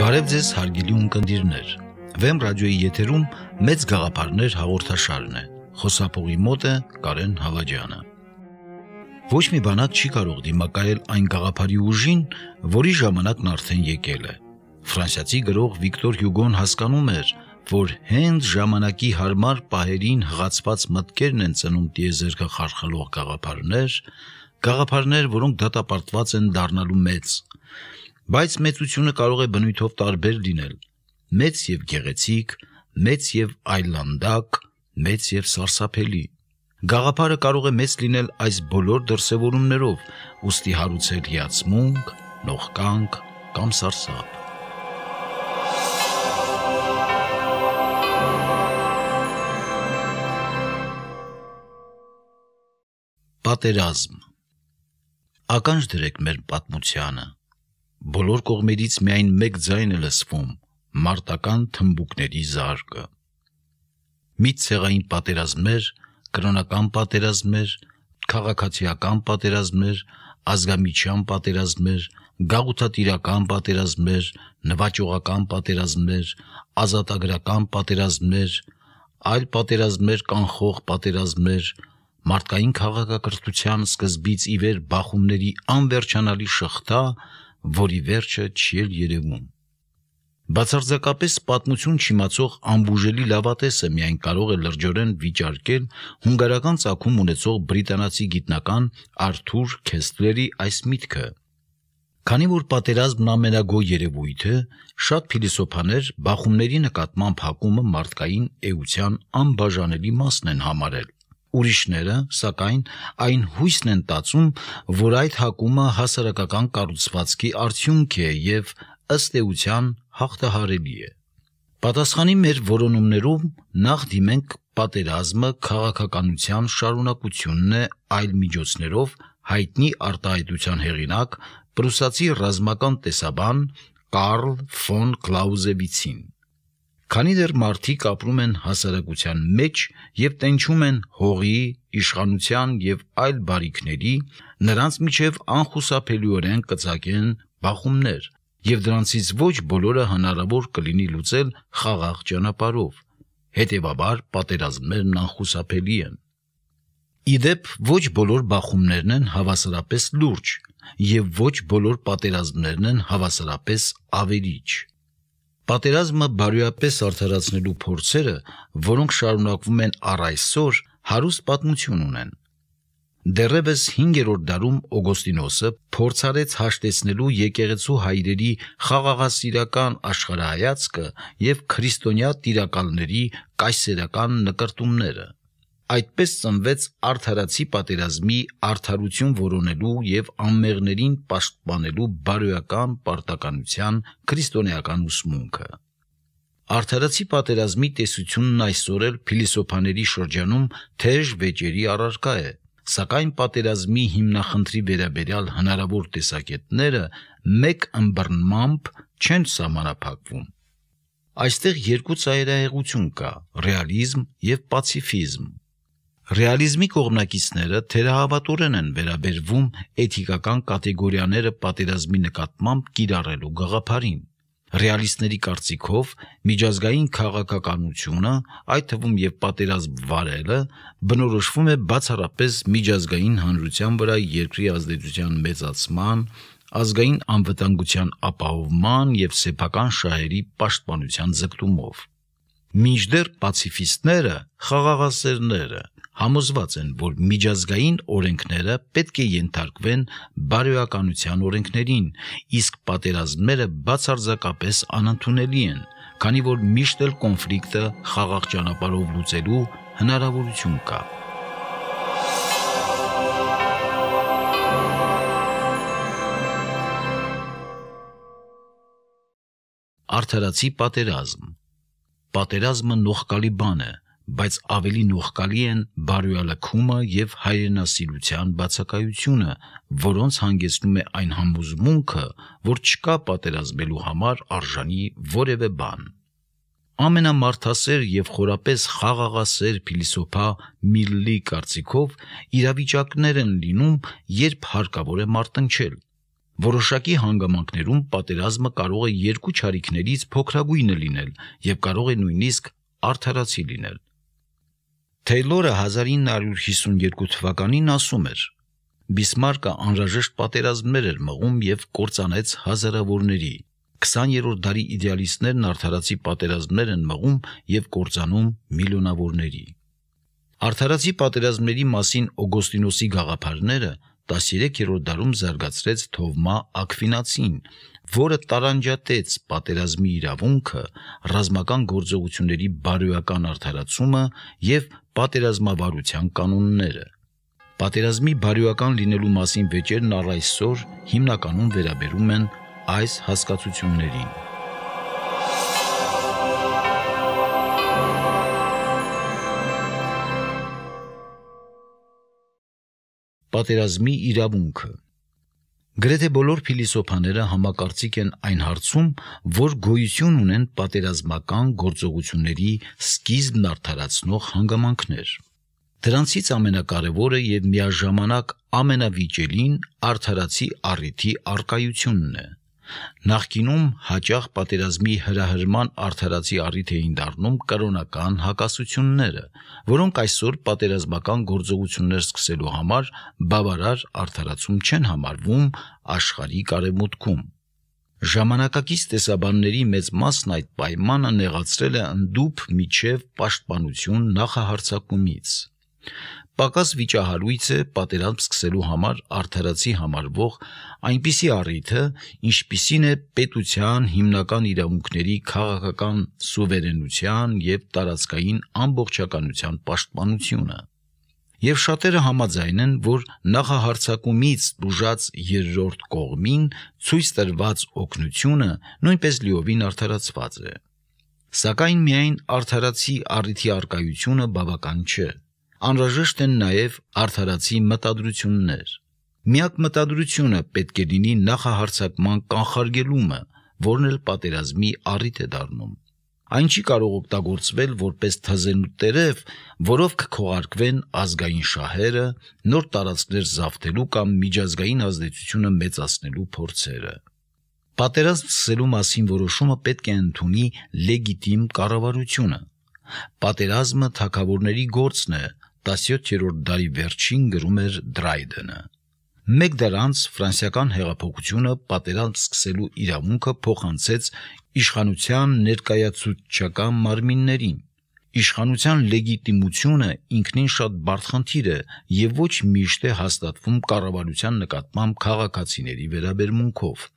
Բարև ձեզ հարգելի ունկնդիրներ։ Վեմ ռադիոյի եթերում մեծ գաղափարներ հաղորդաշարն է։ Խոսափողի մոտ է Կարեն Հավաջյանը։ Ոչ մի բանակ չի կարող դիմակայել այն գաղափարի ուժին, որի ժամանակն արդեն եկել է։ Ֆրանսիացի գրող Վիկտոր Հյուգոն հասկանում էր, որ հենց ժամանակի հարմար պահերին հղացված մտքերն են ծնում տիեզերքը խարխլող գաղափարներ, գաղափարներ, որոնք դատապարտված են դառնալու մեծ Բայց մեծությունը կարող է բնույթով տարբեր լինել. մեծ եւ գեղեցիկ, մեծ եւ այլանդակ, մեծ եւ սարսափելի։ Գաղափարը կարող է մեծ լինել այս բոլոր դրսևորումներով, ուստի հարուցել հիացմունք, նողկանք կամ սարսափ։ Պատերազմ Ականջ դրեք մեր պատմությանը Բոլոր կողմերից միայն մեկ ձայն է լսվում՝ մարտական թմբուկների զարկը։ Մի ցեղային պատերազմներ, կրոնական պատերազմներ, քաղաքացիական պատերազմներ, ազգամիչյան պատերազմներ, գաղութատիրական պատերազմներ, նվաճողական պատերազմներ, ազատագրական պատերազմներ, այլ պատերազմներ կանխող պատերազմներ, մարդկային քաղաքակրթության սկզբից ի վեր բախումների անվերջանալի շղթա որի վերջը չի էլ երևում։ Բացարձակապես պատմություն չիմացող ամբուժելի լավատեսը միայն կարող է լրջորեն վիճարկել հունգարական ցակում ունեցող բրիտանացի գիտնական Արթուր Քեսլերի այս միտքը։ Քանի որ պատերազմն ամենագո երևույթ է, շատ փիլիսոփաներ բախումների նկատմամբ հակումը մարդկային էության անբաժանելի մասն են համարել։ Ուրիշները, սակայն, այն հույսն են տածում, որ այդ հակումը հասարակական կառուցվածքի արդյունք է եւ ըստ էության հաղթահարելի է։ Պատասխանի մեր որոնումներում նախ դիմենք պատերազմը քաղաքականության շարունակությունն է այլ միջոցներով հայտնի արտահայտության հեղինակ պրուսացի ռազմական տեսաբան Կարլ ֆոն Կլաուզևիցին։ Քանի դեռ մարդիկ ապրում են հասարակության մեջ եւ տենչում են հողի, իշխանության եւ այլ բարիքների, նրանց միջև անխուսափելիորեն կծակեն բախումներ, եւ դրանցից ոչ բոլորը հնարավոր կլինի լուծել խաղաղ ճանապարով։ Հետևաբար պատերազմներն անխուսափելի են։ Իդեպ ոչ բոլոր բախումներն են հավասարապես լուրջ եւ ոչ բոլոր պատերազմներն են հավասարապես ավերիչ։ Պատերազմը բարոյապես արդարացնելու փորձերը, որոնք շարունակվում են առ այսօր, հարուստ պատմություն ունեն։ Դեռևս 5-րդ դարում Օգոստինոսը փորձարեց հաշտեցնելու եկեղեցու հայրերի խաղաղասիրական աշխարհայացքը եւ քրիստոնյա տիրակալների կայսերական նկարտումները։ Այդպես ծնվեց արդարացի պատերազմի արդարություն որոնելու եւ անմեղներին պաշտպանելու բարոյական պարտականության քրիստոնեական ուսմունքը։ Արդարացի պատերազմի տեսությունն այսօր էլ փիլիսոփաների շրջանում թեժ վեճերի առարկա է, սակայն պատերազմի հիմնախնդրի վերաբերյալ հնարավոր տեսակետները մեկ ըմբռնմամբ չեն համանափակվում։ Այստեղ երկու ծայրահեղություն կա՝ ռեալիզմ եւ պացիֆիզմ։ Ռեալիզմի կողմնակիցները թերահավատորեն են վերաբերվում էթիկական կատեգորիաները պատերազմի նկատմամբ կիրառելու գաղափարին։ Ռեալիստների կարծիքով միջազգային քաղաքականությունը, այդ թվում եւ պատերազմ վարելը, բնորոշվում է բացառապես միջազգային հանրության վրա երկրի ազդեցության մեծացման, ազգային անվտանգության ապահովման եւ սեփական շահերի պաշտպանության ձգտումով։ Միջդեռ պացիֆիստները, խաղաղասերները, համոզված են, որ միջազգային օրենքները պետք է ենթարկվեն բարոյականության օրենքներին, իսկ պատերազմները բացարձակապես անընդունելի են, քանի որ միշտ էլ կոնֆլիկտը խաղաղ ճանապարհով լուծելու հնարավորություն կա։ Արդարացի պատերազմ Պատերազմը նողկալի բան է, բայց ավելի նողկալի են բարոյալքումը եւ հայրենասիրության բացակայությունը, որոնց հանգեցնում է այն համոզմունքը, որ չկա պատերազմելու համար արժանի որևէ բան։ Ամենամարթասեր եւ խորապես խաղաղասեր փիլիսոփա Միլլի կարծիքով իրավիճակներ են լինում, երբ հարկավոր է մարտնչել։ Որոշակի հանգամանքներում պատերազմը կարող է երկու ճարիքներից փոքրագույնը լինել եւ կարող է նույնիսկ արդարացի լինել։ Թեյլորը 1952 թվականին ասում էր. Բիսմարկը անհրաժեշտ պատերազմներ էր մղում եւ կործանեց հազարավորների։ 20-րդ դարի իդեալիստներն արդարացի պատերազմներ են մղում եւ կործանում միլիոնավորների։ Արդարացի պատերազմների մասին Օգոստինոսի գաղափարները 13-րդ դարում զարգացրեց Թովմա Ակվինացին, որը տարանջատեց պատերազմի իրավունքը, ռազմական գործողությունների բարոյական արդարացումը եւ պատերազմավարության կանոնները։ Պատերազմի բարյոական լինելու մասին վեճերն առ այսօր հիմնականում վերաբերում են այս հասկացություններին։ Պատերազմի իրավունքը Գրեթե բոլոր փիլիսոփաները համակարծիք են այն հարցում, որ գոյություն ունեն պատերազմական գործողությունների սկիզբն արդարացնող հանգամանքներ։ Դրանցից ամենակարևորը եւ միաժամանակ ամենավիճելին արդարացի առիթի արկայությունն է։ Նախկինում հաճախ պատերազմի հրահրման արդարացի առիթ էին դառնում կրոնական հակասությունները, որոնք այսօր պատերազմական գործողություններ սկսելու համար բավարար արդարացում չեն համարվում աշխարհի կարևմուտքում։ Ժամանակակից տեսաբանների մեծ մասն այդ պայմանը նեղացրել է ընդդուփ միջև պաշտպանություն նախահարցակումից պակաս վիճահարույց է պատերազմ սկսելու համար արդարացի համարվող այնպիսի առիթը, ինչպիսին է պետության հիմնական իրավունքների քաղաքական սուվերենության եւ տարածքային ամբողջականության պաշտպանությունը։ Եվ շատերը համաձայն են, որ նախահարցակումից դուժած երրորդ կողմին ցույց տրված օգնությունը նույնպես լիովին արդարացված է։ Սակայն միայն արդարացի առիթի արկայությունը բավական չէ անհրաժեշտ են նաև արդարացի մտադրություններ։ Միակ մտադրությունը պետք է լինի նախահարցակման կանխարգելումը, որն էլ պատերազմի առիթ է դառնում։ Այն չի կարող օգտագործվել որպես թզենու տերև, որով կքողարկվեն ազգային շահերը, նոր տարածքներ զավթելու կամ միջազգային ազդեցությունը մեծացնելու փորձերը։ Պատերազմ սկսելու մասին որոշումը պետք է ընդունի լեգիտիմ կառավարությունը։ Պատերազմը թակավորների գործն է, 17-րդ դարի վերջին գրում էր Դրայդենը։ Մեկ դրանց ֆրանսիական հեղափոխությունը պատերազմ սկսելու իրավունքը փոխանցեց իշխանության ներկայացուցչական մարմիններին։ Իշխանության լեգիտիմությունը ինքնին շատ բարդ խնդիր է եւ ոչ միշտ է հաստատվում կառավարության նկատմամբ քաղաքացիների վերաբերմունքով։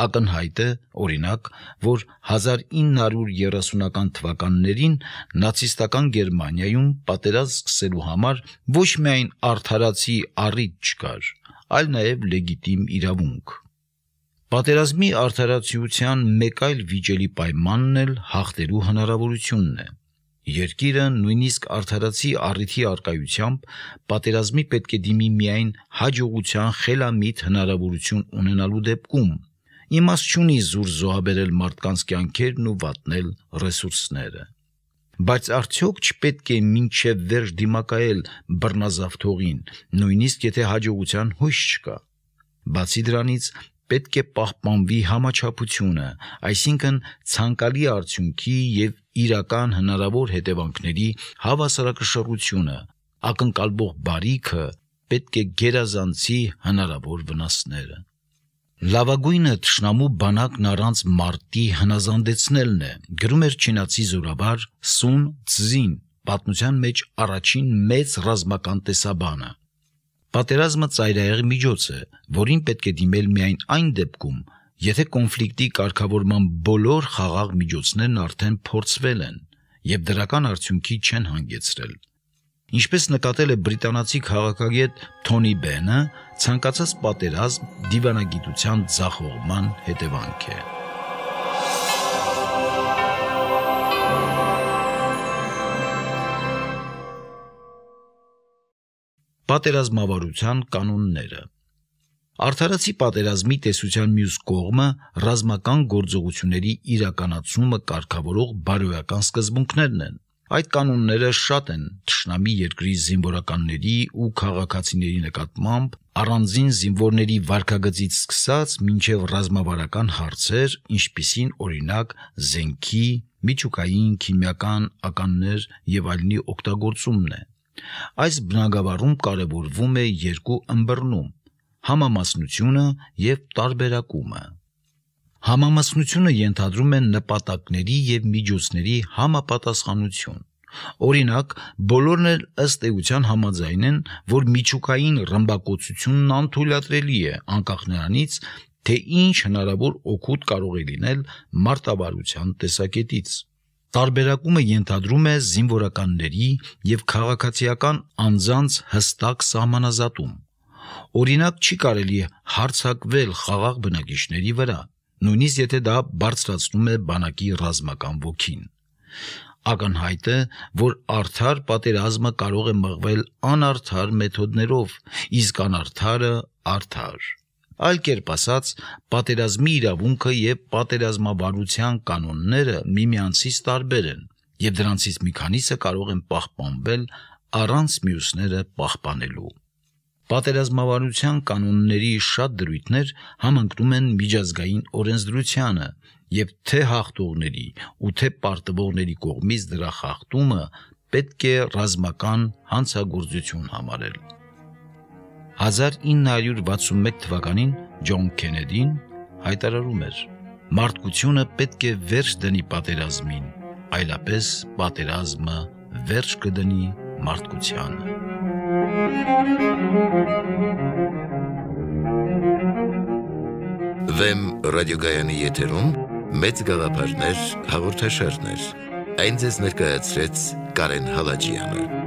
Ակնհայտ է, օրինակ, որ 1930-ական թվականներին նացիստական Գերմանիայում պատերազմ սկսելու համար ոչ միայն արթարացի առիթ չկար, այլ նաև լեգիտիմ իրավունք։ Պատերազմի արդարացիության մեկ այլ վիճելի պայմանն էլ հաղթելու հնարավորությունն է։ Երկիրը նույնիսկ արդարացի առիթի արկայությամբ պատերազմի պետք է դիմի միայն հաջողության խելամիտ հնարավորություն ունենալու դեպքում, իմաստ չունի զուր զոհաբերել մարդկանց կյանքերն ու վատնել ռեսուրսները։ Բայց արդյոք չպետք է մինչև վերջ դիմակայել բռնազավթողին, նույնիսկ եթե հաջողության հույս չկա։ Բացի դրանից, պետք է պահպանվի համաչափությունը, այսինքն ցանկալի արդյունքի եւ իրական հնարավոր հետևանքների հավասարակշռությունը, ակնկալվող բարիքը պետք է գերազանցի հնարավոր վնասները։ Լավագույնը ճշնամու բանակն առանց մարտի հնազանդեցնելն է, գրում էր չինացի զորաբար Սուն Ցզին, պատմության մեջ առաջին մեծ ռազմական տեսաբանը։ Պատերազմը ծայրահեղ միջոց է, որին պետք է դիմել միայն այն դեպքում, եթե կոնֆլիկտի կարգավորման բոլոր խաղաղ միջոցներն արդեն փորձվել են եւ դրական արդյունքի չեն հանգեցրել։ Ինչպես նկատել է բրիտանացի քաղաքագետ Թոնի Բենը, ցանկացած պատերազմ դիվանագիտության ձախողման հետևանք է։ Պատերազմավարության կանոնները Արդարացի պատերազմի տեսության մյուս կողմը ռազմական գործողությունների իրականացումը կարգավորող բարոյական սկզբունքներն են։ Այդ կանոնները շատ են ճշնամի երկրի զինվորականների ու քաղաքացիների նկատմամբ առանձին զինվորների վարկագծից սկսած մինչև ռազմավարական հարցեր, ինչպիսին օրինակ զենքի, միջուկային քիմիական ականներ եւ այլնի օգտագործումն է։ Այս բնագավառում կարևորվում է երկու ըմբռնում՝ համամասնությունը եւ տարբերակումը։ Համամասնությունը ենթադրում է նպատակների եւ միջոցների համապատասխանություն։ Օրինակ, բոլորն էլ ըստ էության համաձայն են, որ միջուկային ռմբակոծությունն անթույլատրելի է, անկախ նրանից, թե ինչ հնարավոր օգուտ կարող է լինել մարտավարության տեսակետից։ Տարբերակումը ենթադրում է զինվորականների եւ քաղաքացիական անձանց հստակ սահմանազատում։ Օրինակ, չի կարելի հարցակվել խաղաղ բնակիչների վրա, նույնիսկ եթե դա բարձրացնում է բանակի ռազմական ոգին։ Ակնհայտ է, որ արդար պատերազմը կարող է մղվել անարդար մեթոդներով, իսկ անարդարը արդար։ Այլ կերպ ասած, պատերազմի իրավունքը եւ պատերազմաբարության կանոնները միմյանցից տարբեր են, եւ դրանցից մի քանիսը կարող են պահպանվել առանց մյուսները պահպանելու։ Պատերազմավարության կանոնների շատ դրույթներ համընկնում են միջազգային օրենսդրությանը, եւ թե հաղթողների ու թե պարտվողների կողմից դրա խախտումը պետք է ռազմական հանցագործություն համարել։ 1961 թվականին Ջոն Քենեդին հայտարարում էր. «Մարդկությունը պետք է վերջ դնի պատերազմին, այլապես պատերազմը վերջ կդնի մարդկությանը»։ Վեմ ռադիոգայանի եթերում մեծ գաղափարներ հաղորդաշարներ։ Այն ձեզ ներկայացրեց Կարեն Հալաջյանը։